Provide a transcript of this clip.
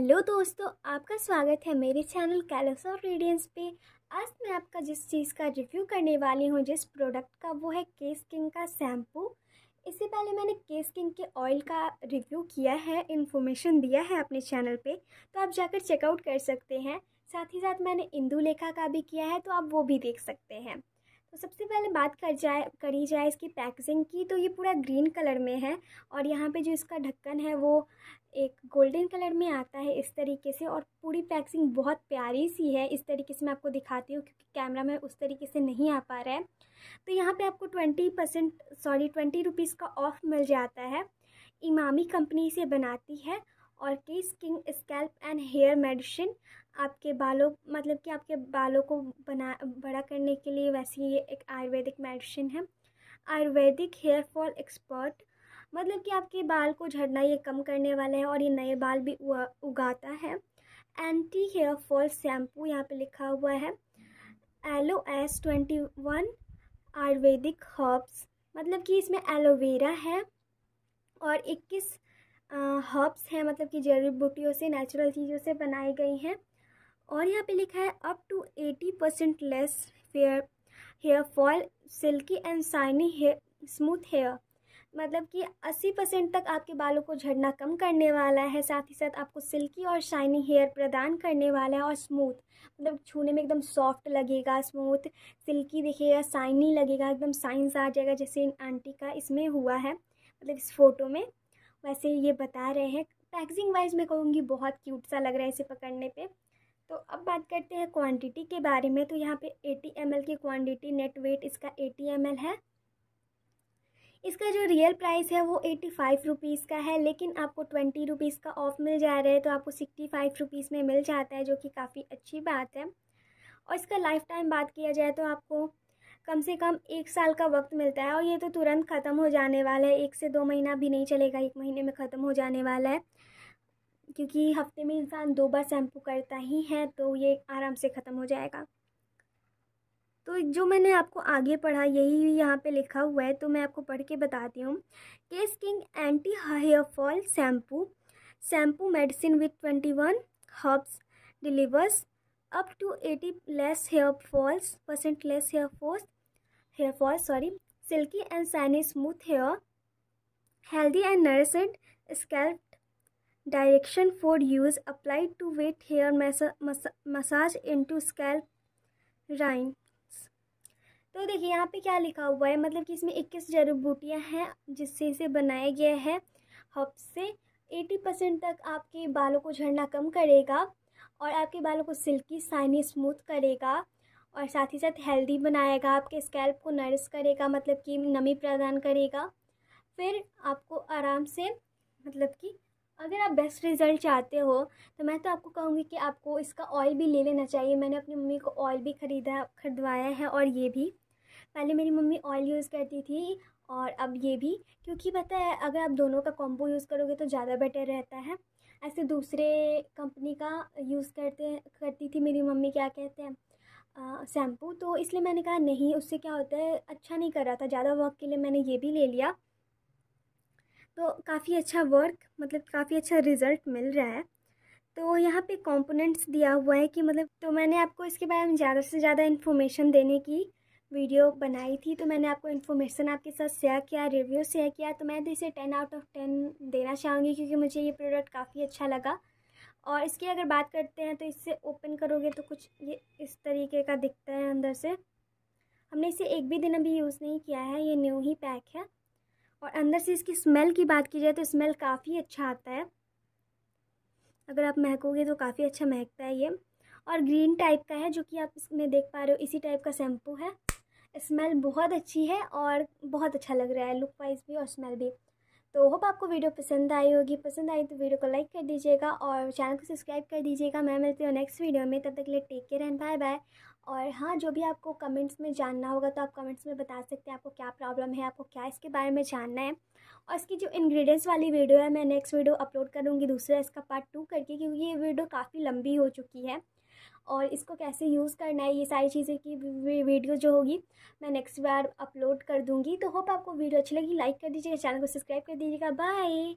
hello दोस्तों आपका स्वागत है मेरे चैनल कैलस और रेडियंस पे आज मैं आपका जिस चीज़ का रिव्यू करने वाली हूँ जिस प्रोडक्ट का वो है केस किंग का शैम्पू इससे पहले मैंने केस किंग के ऑयल का रिव्यू किया है इन्फॉर्मेशन दिया है अपने चैनल पे तो आप जाकर चेकआउट कर सकते हैं साथ ही साथ मैंने इंदू लेखा का भी किया है तो आप वो भी देख सकते हैं तो सबसे पहले बात कर जाए करी जाए इसकी पैकेजिंग की तो ये पूरा ग्रीन कलर में है और यहाँ पे जो इसका ढक्कन है वो एक गोल्डन कलर में आता है इस तरीके से और पूरी पैकेजिंग बहुत प्यारी सी है इस तरीके से मैं आपको दिखाती हूँ क्योंकि कैमरा में उस तरीके से नहीं आ पा रहा है तो यहाँ पर आपको twenty percent sorry twenty rupees का ऑफ़ मिल जाता है इमामी कंपनी से बनाती है और Kesh King scalp and hair medicine आपके बालों मतलब कि आपके बालों को बना बड़ा करने के लिए वैसे ये एक आयुर्वेदिक मेडिसिन है आयुर्वेदिक हेयर फॉल एक्सपर्ट मतलब कि आपके बाल को झड़ना ये कम करने वाला है और ये नए बाल भी उगाता है एंटी हेयर फॉल शैम्पू यहाँ पे लिखा हुआ है एलो एस ट्वेंटी वन आयुर्वेदिक हर्ब्स मतलब कि इसमें एलोवेरा है और इक्कीस हर्ब्स हैं मतलब कि जड़ी बूटियों से नेचुरल चीज़ों से बनाई गई हैं और यहाँ पे लिखा है up to eighty percent less hair hair fall silky and shiny hair smooth hair मतलब कि अस्सी परसेंट तक आपके बालों को झड़ना कम करने वाला है साथ ही साथ आपको सिल्की और शाइनी हेयर प्रदान करने वाला है और स्मूथ मतलब छूने में एकदम सॉफ्ट लगेगा स्मूथ सिल्की दिखेगा साइनी लगेगा एकदम साइंस आ जाएगा जैसे आंटी का इसमें हुआ है मतलब इस फोटो में वैसे ये बता रहे हैं पैकेजिंग वाइज मैं कहूँगी बहुत क्यूट सा लग रहा है इसे पकड़ने पे तो अब बात करते हैं क्वांटिटी के बारे में तो यहाँ पे 80 एम की क्वांटिटी नेट वेट इसका 80 एम है इसका जो रियल प्राइस है वो एटी फाइव रुपीज़ का है लेकिन आपको ट्वेंटी रुपीज़ का ऑफ मिल जा रहा है तो आपको सिक्सटी फाइव रुपीज़ में मिल जाता है जो कि काफ़ी अच्छी बात है और इसका लाइफ टाइम बात किया जाए तो आपको कम से कम एक साल का वक्त मिलता है और ये तो तुरंत ख़त्म हो जाने वाला है एक से दो महीना भी नहीं चलेगा एक महीने में ख़त्म हो जाने वाला है क्योंकि हफ्ते में इंसान दो बार शैम्पू करता ही है तो ये आराम से ख़त्म हो जाएगा तो जो मैंने आपको आगे पढ़ा यही यहाँ पे लिखा हुआ है तो मैं आपको पढ़ के बताती हूँ Kesh King anti hair fall shampoo shampoo medicine with twenty one herbs delivers up to eighty less hair falls percent less hair falls hair fall sorry silky and shiny smooth hair healthy and nourished scalp direction for use applied to wet hair massage into scalp rinse तो देखिए यहाँ पे क्या लिखा हुआ है मतलब कि इसमें इक्कीस जरूर बूटियाँ हैं जिससे इसे बनाया गया है हब से एटी परसेंट तक आपके बालों को झड़ना कम करेगा और आपके बालों को सिल्की साइनी स्मूथ करेगा और साथ ही साथ हेल्दी बनाएगा आपके स्कैल्प को नरिश करेगा मतलब कि नमी प्रदान करेगा फिर आपको आराम से मतलब कि अगर आप बेस्ट रिज़ल्ट चाहते हो तो मैं तो आपको कहूँगी कि आपको इसका ऑयल भी ले लेना चाहिए मैंने अपनी मम्मी को ऑयल भी ख़रीदा खरीदवाया है और ये भी पहले मेरी मम्मी ऑयल यूज़ करती थी और अब ये भी क्योंकि पता है अगर आप दोनों का कॉम्बो यूज़ करोगे तो ज़्यादा बेटर रहता है ऐसे दूसरे कंपनी का यूज़ करते करती थी मेरी मम्मी क्या कहते हैं शैम्पू तो इसलिए मैंने कहा नहीं उससे क्या होता है अच्छा नहीं कर रहा था ज़्यादा वर्क के लिए मैंने ये भी ले लिया तो काफ़ी अच्छा वर्क मतलब काफ़ी अच्छा रिज़ल्ट मिल रहा है तो यहाँ पे कंपोनेंट्स दिया हुआ है कि मतलब तो मैंने आपको इसके बारे में ज़्यादा से ज़्यादा इन्फॉर्मेशन देने की वीडियो बनाई थी तो मैंने आपको इन्फॉर्मेशन आपके साथ शेयर किया रिव्यू शेयर किया तो मैं तो इसे टेन आउट ऑफ टेन देना चाहूँगी क्योंकि मुझे ये प्रोडक्ट काफ़ी अच्छा लगा और इसकी अगर बात करते हैं तो इससे करोगे तो कुछ ये इस तरीके का दिखता है अंदर से हमने इसे एक भी दिन अभी यूज़ नहीं किया है ये न्यू ही पैक है और अंदर से इसकी स्मेल की बात की जाए तो स्मेल काफ़ी अच्छा आता है अगर आप महकोगे तो काफ़ी अच्छा महकता है ये और ग्रीन टाइप का है जो कि आप इसमें देख पा रहे हो इसी टाइप का शैम्पू है स्मेल बहुत अच्छी है और बहुत अच्छा लग रहा है लुक वाइज भी और स्मेल भी तो होप आपको वीडियो पसंद आई होगी पसंद आई तो वीडियो को लाइक कर दीजिएगा और चैनल को सब्सक्राइब कर दीजिएगा मैं मिलती हूँ नेक्स्ट वीडियो में तब तक के लिए take care and bye bye और हाँ जो भी आपको कमेंट्स में जानना होगा तो आप कमेंट्स में बता सकते हैं आपको क्या प्रॉब्लम है आपको क्या इसके बारे में जानना है और इसकी जो इन्ग्रीडियंट्स वाली वीडियो है मैं नेक्स्ट वीडियो अपलोड करूँगी दूसरा इसका पार्ट टू करके क्योंकि ये वीडियो काफ़ी लंबी हो चुकी है और इसको कैसे यूज़ करना है ये सारी चीज़ें की वीडियो जो होगी मैं नेक्स्ट बार अपलोड कर दूँगी तो होप आपको वीडियो अच्छी लगी लाइक कर दीजिएगा चैनल को सब्सक्राइब कर दीजिएगा बाय